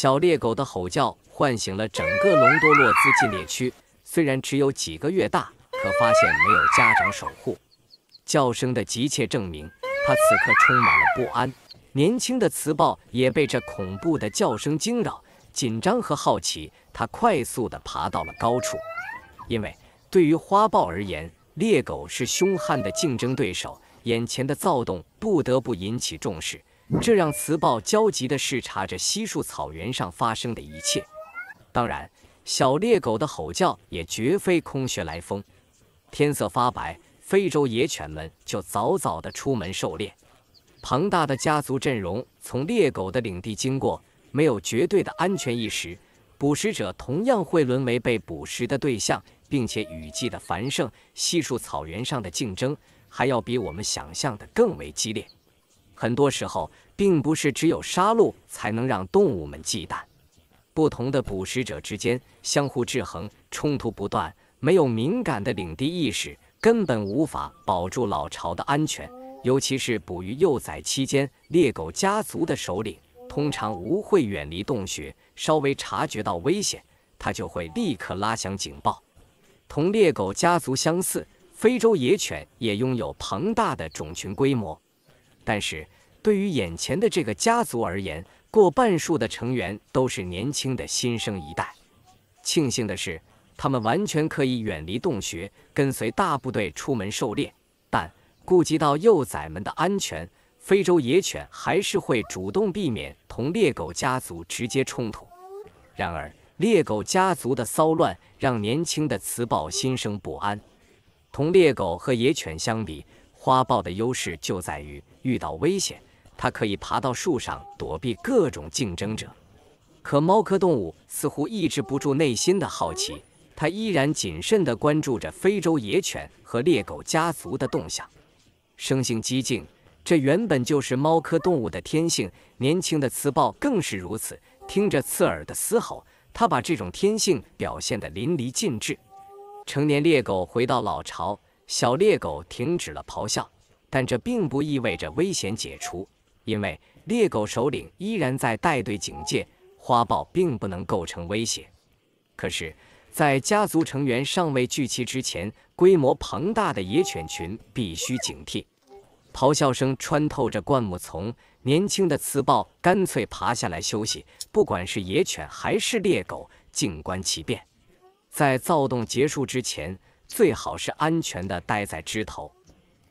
小猎狗的吼叫唤醒了整个隆多洛兹禁猎区。虽然只有几个月大，可发现没有家长守护，叫声的急切证明它此刻充满了不安。年轻的雌豹也被这恐怖的叫声惊扰，紧张和好奇，它快速地爬到了高处。因为对于花豹而言，猎狗是凶悍的竞争对手，眼前的躁动不得不引起重视。这让雌豹焦急地视察着西树草原上发生的一切。当然，小猎狗的吼叫也绝非空穴来风。天色发白，非洲野犬们就早早地出门狩猎。庞大的家族阵容从猎狗的领地经过，没有绝对的安全意识，捕食者同样会沦为被捕食的对象。并且，雨季的繁盛，悉树草原上的竞争还要比我们想象的更为激烈。很多时候，并不是只有杀戮才能让动物们忌惮。不同的捕食者之间相互制衡，冲突不断。没有敏感的领地意识，根本无法保住老巢的安全。尤其是捕鱼幼崽期间，猎狗家族的首领通常不会远离洞穴。稍微察觉到危险，它就会立刻拉响警报。同猎狗家族相似，非洲野犬也拥有庞大的种群规模。但是对于眼前的这个家族而言，过半数的成员都是年轻的新生一代。庆幸的是，他们完全可以远离洞穴，跟随大部队出门狩猎。但顾及到幼崽们的安全，非洲野犬还是会主动避免同猎狗家族直接冲突。然而，猎狗家族的骚乱让年轻的雌豹心生不安。同猎狗和野犬相比，花豹的优势就在于遇到危险，它可以爬到树上躲避各种竞争者。可猫科动物似乎抑制不住内心的好奇，它依然谨慎地关注着非洲野犬和猎狗家族的动向。生性激进，这原本就是猫科动物的天性，年轻的雌豹更是如此。听着刺耳的嘶吼，它把这种天性表现得淋漓尽致。成年猎狗回到老巢。小猎狗停止了咆哮，但这并不意味着危险解除，因为猎狗首领依然在带队警戒。花豹并不能构成威胁，可是，在家族成员尚未聚齐之前，规模庞大的野犬群必须警惕。咆哮声穿透着灌木丛，年轻的雌豹干脆爬下来休息，不管是野犬还是猎狗，静观其变，在躁动结束之前。最好是安全的待在枝头。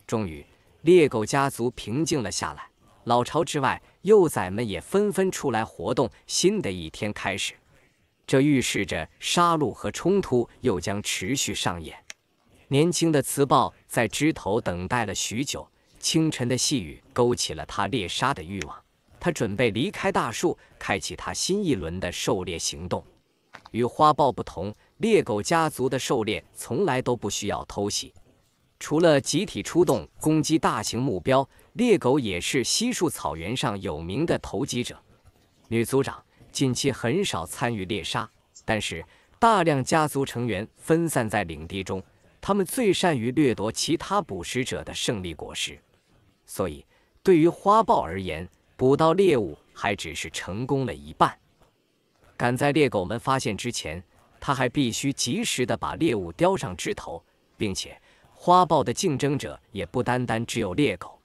终于，猎狗家族平静了下来。老巢之外，幼崽们也纷纷出来活动。新的一天开始，这预示着杀戮和冲突又将持续上演。年轻的雌豹在枝头等待了许久，清晨的细雨勾起了它猎杀的欲望。它准备离开大树，开启它新一轮的狩猎行动。与花豹不同，猎狗家族的狩猎从来都不需要偷袭。除了集体出动攻击大型目标，猎狗也是悉数草原上有名的投机者。女族长近期很少参与猎杀，但是大量家族成员分散在领地中，他们最善于掠夺其他捕食者的胜利果实。所以，对于花豹而言，捕到猎物还只是成功了一半。赶在猎狗们发现之前，他还必须及时的把猎物叼上枝头，并且花豹的竞争者也不单单只有猎狗。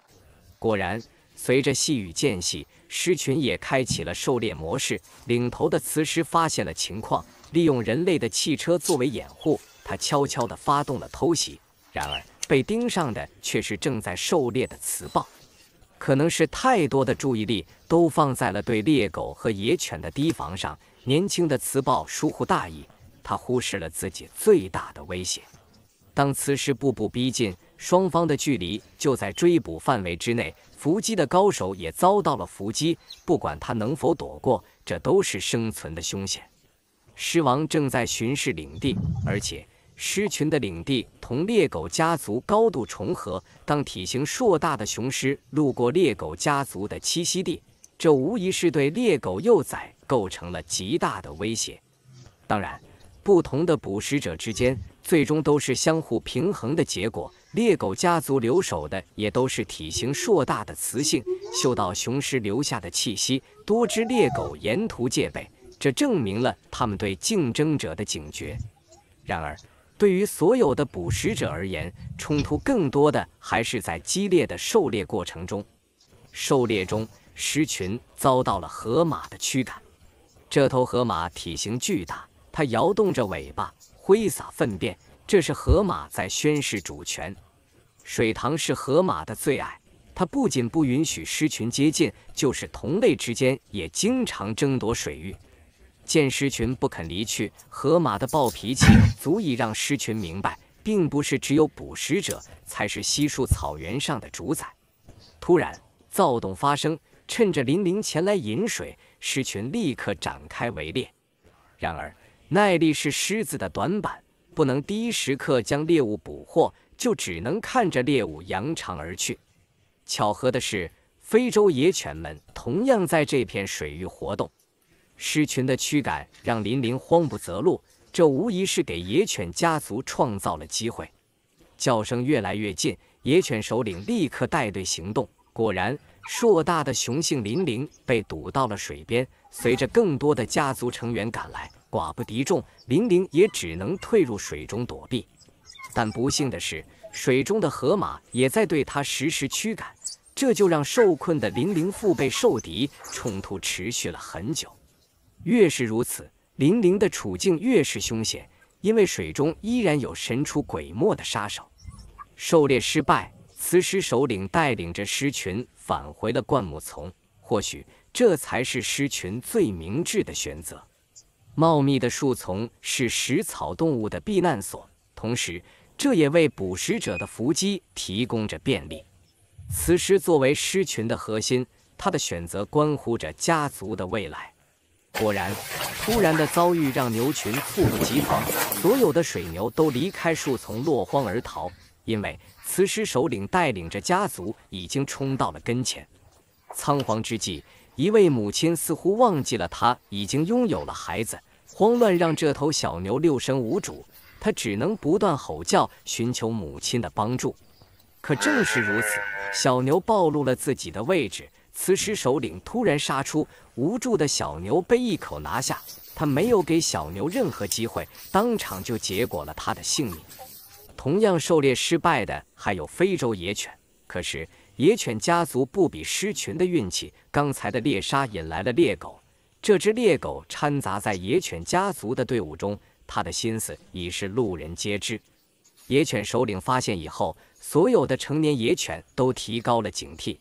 果然，随着细雨间隙，狮群也开启了狩猎模式。领头的雌狮发现了情况，利用人类的汽车作为掩护，它悄悄地发动了偷袭。然而，被盯上的却是正在狩猎的雌豹。可能是太多的注意力都放在了对猎狗和野犬的提防上。年轻的雌豹疏忽大意，他忽视了自己最大的威胁。当雌狮步步逼近，双方的距离就在追捕范围之内。伏击的高手也遭到了伏击，不管他能否躲过，这都是生存的凶险。狮王正在巡视领地，而且狮群的领地同猎狗家族高度重合。当体型硕大的雄狮路过猎狗家族的栖息地。这无疑是对猎狗幼崽构成了极大的威胁。当然，不同的捕食者之间最终都是相互平衡的结果。猎狗家族留守的也都是体型硕大的雌性。嗅到雄狮留下的气息，多只猎狗沿途戒备，这证明了它们对竞争者的警觉。然而，对于所有的捕食者而言，冲突更多的还是在激烈的狩猎过程中。狩猎中。狮群遭到了河马的驱赶，这头河马体型巨大，它摇动着尾巴，挥洒粪便，这是河马在宣示主权。水塘是河马的最爱，它不仅不允许狮群接近，就是同类之间也经常争夺水域。见狮群不肯离去，河马的暴脾气足以让狮群明白，并不是只有捕食者才是稀树草原上的主宰。突然，躁动发生。趁着林林前来饮水，狮群立刻展开围猎。然而，耐力是狮子的短板，不能第一时刻将猎物捕获，就只能看着猎物扬长而去。巧合的是，非洲野犬们同样在这片水域活动。狮群的驱赶让林林慌不择路，这无疑是给野犬家族创造了机会。叫声越来越近，野犬首领立刻带队行动。果然。硕大的雄性林灵被堵到了水边，随着更多的家族成员赶来，寡不敌众，林灵也只能退入水中躲避。但不幸的是，水中的河马也在对它实施驱赶，这就让受困的林灵腹背受敌。冲突持续了很久，越是如此，林灵的处境越是凶险，因为水中依然有神出鬼没的杀手。狩猎失败，雌狮首领带领着狮群。返回了灌木丛，或许这才是狮群最明智的选择。茂密的树丛是食草动物的避难所，同时这也为捕食者的伏击提供着便利。此时，作为狮群的核心，它的选择关乎着家族的未来。果然，突然的遭遇让牛群猝不及防，所有的水牛都离开树丛，落荒而逃，因为。雌狮首领带领着家族已经冲到了跟前，仓皇之际，一位母亲似乎忘记了她已经拥有了孩子，慌乱让这头小牛六神无主，它只能不断吼叫寻求母亲的帮助。可正是如此，小牛暴露了自己的位置，雌狮首领突然杀出，无助的小牛被一口拿下，他没有给小牛任何机会，当场就结果了他的性命。同样狩猎失败的还有非洲野犬，可是野犬家族不比狮群的运气。刚才的猎杀引来了猎狗，这只猎狗掺杂在野犬家族的队伍中，他的心思已是路人皆知。野犬首领发现以后，所有的成年野犬都提高了警惕。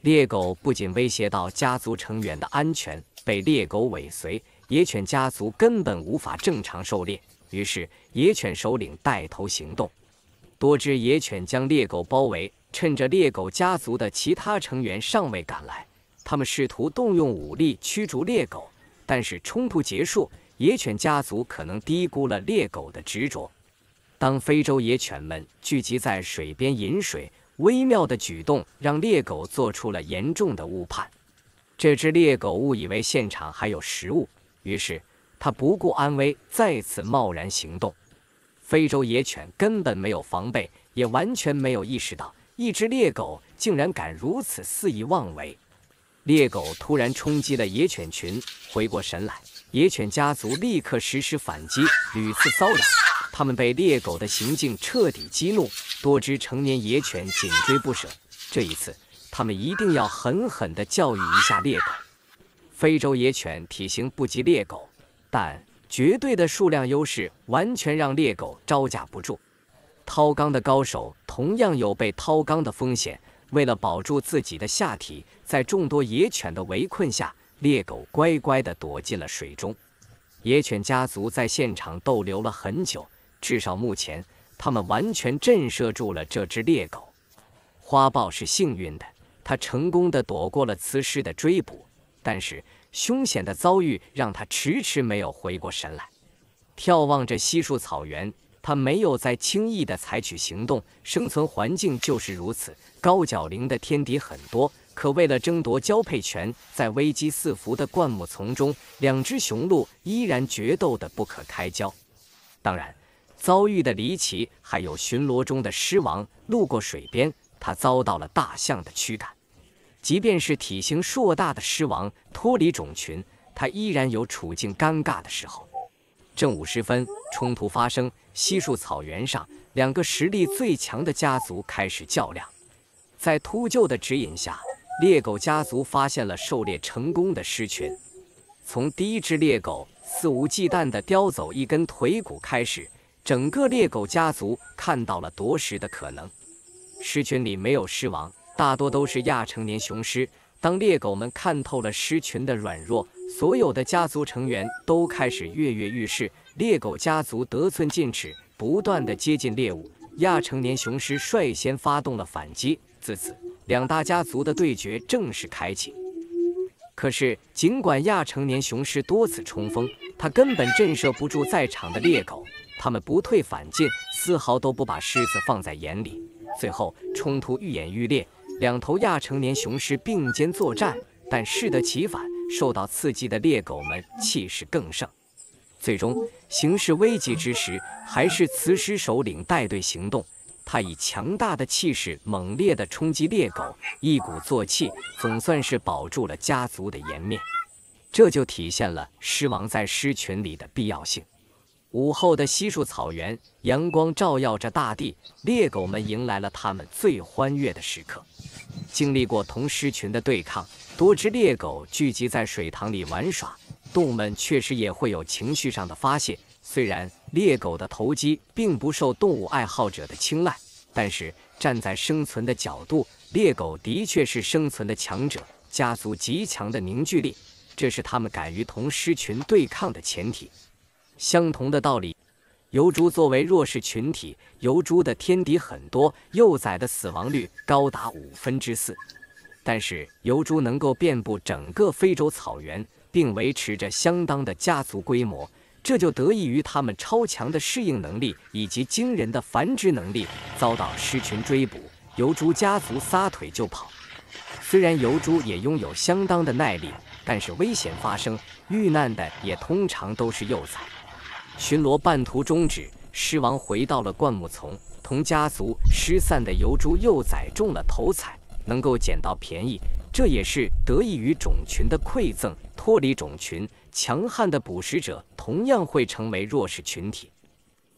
猎狗不仅威胁到家族成员的安全，被猎狗尾随，野犬家族根本无法正常狩猎。于是，野犬首领带头行动，多只野犬将猎狗包围。趁着猎狗家族的其他成员尚未赶来，他们试图动用武力驱逐猎狗。但是，冲突结束，野犬家族可能低估了猎狗的执着。当非洲野犬们聚集在水边饮水，微妙的举动让猎狗做出了严重的误判。这只猎狗误以为现场还有食物，于是。他不顾安危，再次贸然行动。非洲野犬根本没有防备，也完全没有意识到一只猎狗竟然敢如此肆意妄为。猎狗突然冲击了野犬群，回过神来，野犬家族立刻实施反击，屡次骚扰。他们被猎狗的行径彻底激怒，多只成年野犬紧追不舍。这一次，他们一定要狠狠地教育一下猎狗。非洲野犬体型不及猎狗。但绝对的数量优势完全让猎狗招架不住，掏肛的高手同样有被掏肛的风险。为了保住自己的下体，在众多野犬的围困下，猎狗乖乖地躲进了水中。野犬家族在现场逗留了很久，至少目前他们完全震慑住了这只猎狗。花豹是幸运的，它成功地躲过了雌狮的追捕，但是。凶险的遭遇让他迟迟没有回过神来，眺望着稀树草原，他没有再轻易的采取行动。生存环境就是如此，高角羚的天敌很多，可为了争夺交配权，在危机四伏的灌木丛中，两只雄鹿依然决斗得不可开交。当然，遭遇的离奇还有巡逻中的狮王路过水边，他遭到了大象的驱赶。即便是体型硕大的狮王脱离种群，它依然有处境尴尬的时候。正午时分，冲突发生，西数草原上两个实力最强的家族开始较量。在秃鹫的指引下，猎狗家族发现了狩猎成功的狮群。从第一只猎狗肆无忌惮地叼走一根腿骨开始，整个猎狗家族看到了夺食的可能。狮群里没有狮王。大多都是亚成年雄狮。当猎狗们看透了狮群的软弱，所有的家族成员都开始跃跃欲试。猎狗家族得寸进尺，不断地接近猎物。亚成年雄狮率先发动了反击，自此两大家族的对决正式开启。可是，尽管亚成年雄狮多次冲锋，它根本震慑不住在场的猎狗。他们不退反进，丝毫都不把狮子放在眼里。最后，冲突愈演愈烈。两头亚成年雄狮并肩作战，但适得其反，受到刺激的猎狗们气势更盛。最终形势危急之时，还是雌狮首领带队行动，他以强大的气势猛烈地冲击猎狗，一鼓作气，总算是保住了家族的颜面。这就体现了狮王在狮群里的必要性。午后的稀树草原，阳光照耀着大地，猎狗们迎来了他们最欢悦的时刻。经历过同狮群的对抗，多只猎狗聚集在水塘里玩耍。动物们确实也会有情绪上的发泄。虽然猎狗的投机并不受动物爱好者的青睐，但是站在生存的角度，猎狗的确是生存的强者。家族极强的凝聚力，这是他们敢于同狮群对抗的前提。相同的道理，疣猪作为弱势群体，疣猪的天敌很多，幼崽的死亡率高达五分之四。但是疣猪能够遍布整个非洲草原，并维持着相当的家族规模，这就得益于它们超强的适应能力以及惊人的繁殖能力。遭到狮群追捕，疣猪家族撒腿就跑。虽然疣猪也拥有相当的耐力，但是危险发生，遇难的也通常都是幼崽。巡逻半途终止，狮王回到了灌木丛，同家族失散的疣猪幼崽中了头彩，能够捡到便宜，这也是得益于种群的馈赠。脱离种群，强悍的捕食者同样会成为弱势群体。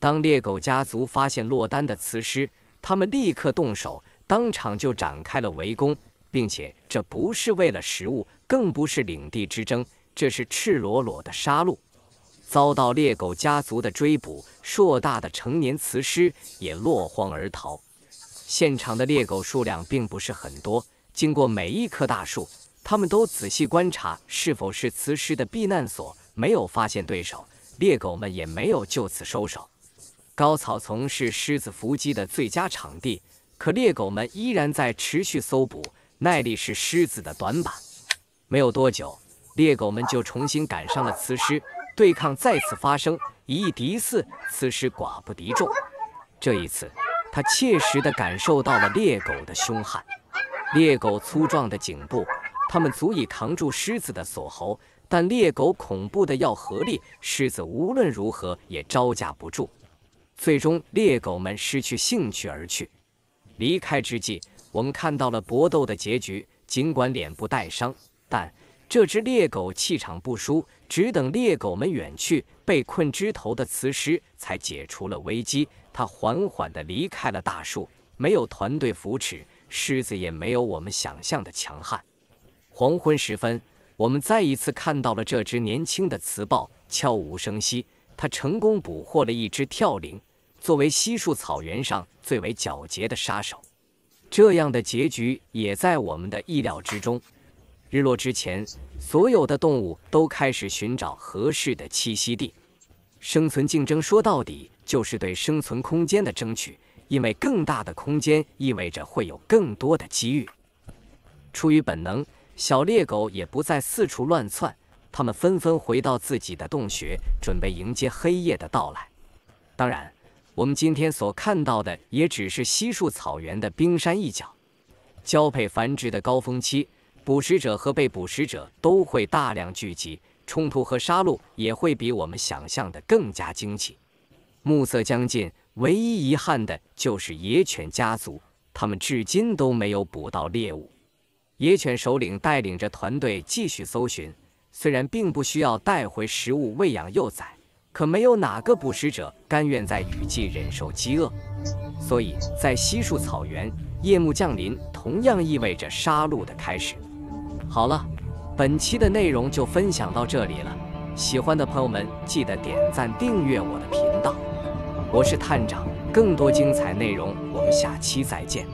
当猎狗家族发现落单的雌狮，他们立刻动手，当场就展开了围攻，并且这不是为了食物，更不是领地之争，这是赤裸裸的杀戮。遭到猎狗家族的追捕，硕大的成年雌狮也落荒而逃。现场的猎狗数量并不是很多，经过每一棵大树，他们都仔细观察是否是雌狮的避难所，没有发现对手，猎狗们也没有就此收手。高草丛是狮子伏击的最佳场地，可猎狗们依然在持续搜捕，耐力是狮子的短板。没有多久，猎狗们就重新赶上了雌狮。对抗再次发生，以一敌四，此时寡不敌众。这一次，他切实地感受到了猎狗的凶悍。猎狗粗壮的颈部，它们足以扛住狮子的锁喉，但猎狗恐怖的要合力，狮子无论如何也招架不住。最终，猎狗们失去兴趣而去。离开之际，我们看到了搏斗的结局。尽管脸部带伤，但……这只猎狗气场不输，只等猎狗们远去，被困枝头的雌狮才解除了危机。它缓缓地离开了大树。没有团队扶持，狮子也没有我们想象的强悍。黄昏时分，我们再一次看到了这只年轻的雌豹，悄无声息，它成功捕获了一只跳羚。作为西树草原上最为狡黠的杀手，这样的结局也在我们的意料之中。日落之前，所有的动物都开始寻找合适的栖息地。生存竞争说到底就是对生存空间的争取，因为更大的空间意味着会有更多的机遇。出于本能，小猎狗也不再四处乱窜，它们纷纷回到自己的洞穴，准备迎接黑夜的到来。当然，我们今天所看到的也只是稀树草原的冰山一角，交配繁殖的高峰期。捕食者和被捕食者都会大量聚集，冲突和杀戮也会比我们想象的更加惊奇。暮色将近，唯一遗憾的就是野犬家族，他们至今都没有捕到猎物。野犬首领带领着团队继续搜寻，虽然并不需要带回食物喂养幼崽，可没有哪个捕食者甘愿在雨季忍受饥饿。所以在西树草原，夜幕降临同样意味着杀戮的开始。好了，本期的内容就分享到这里了。喜欢的朋友们，记得点赞、订阅我的频道。我是探长，更多精彩内容，我们下期再见。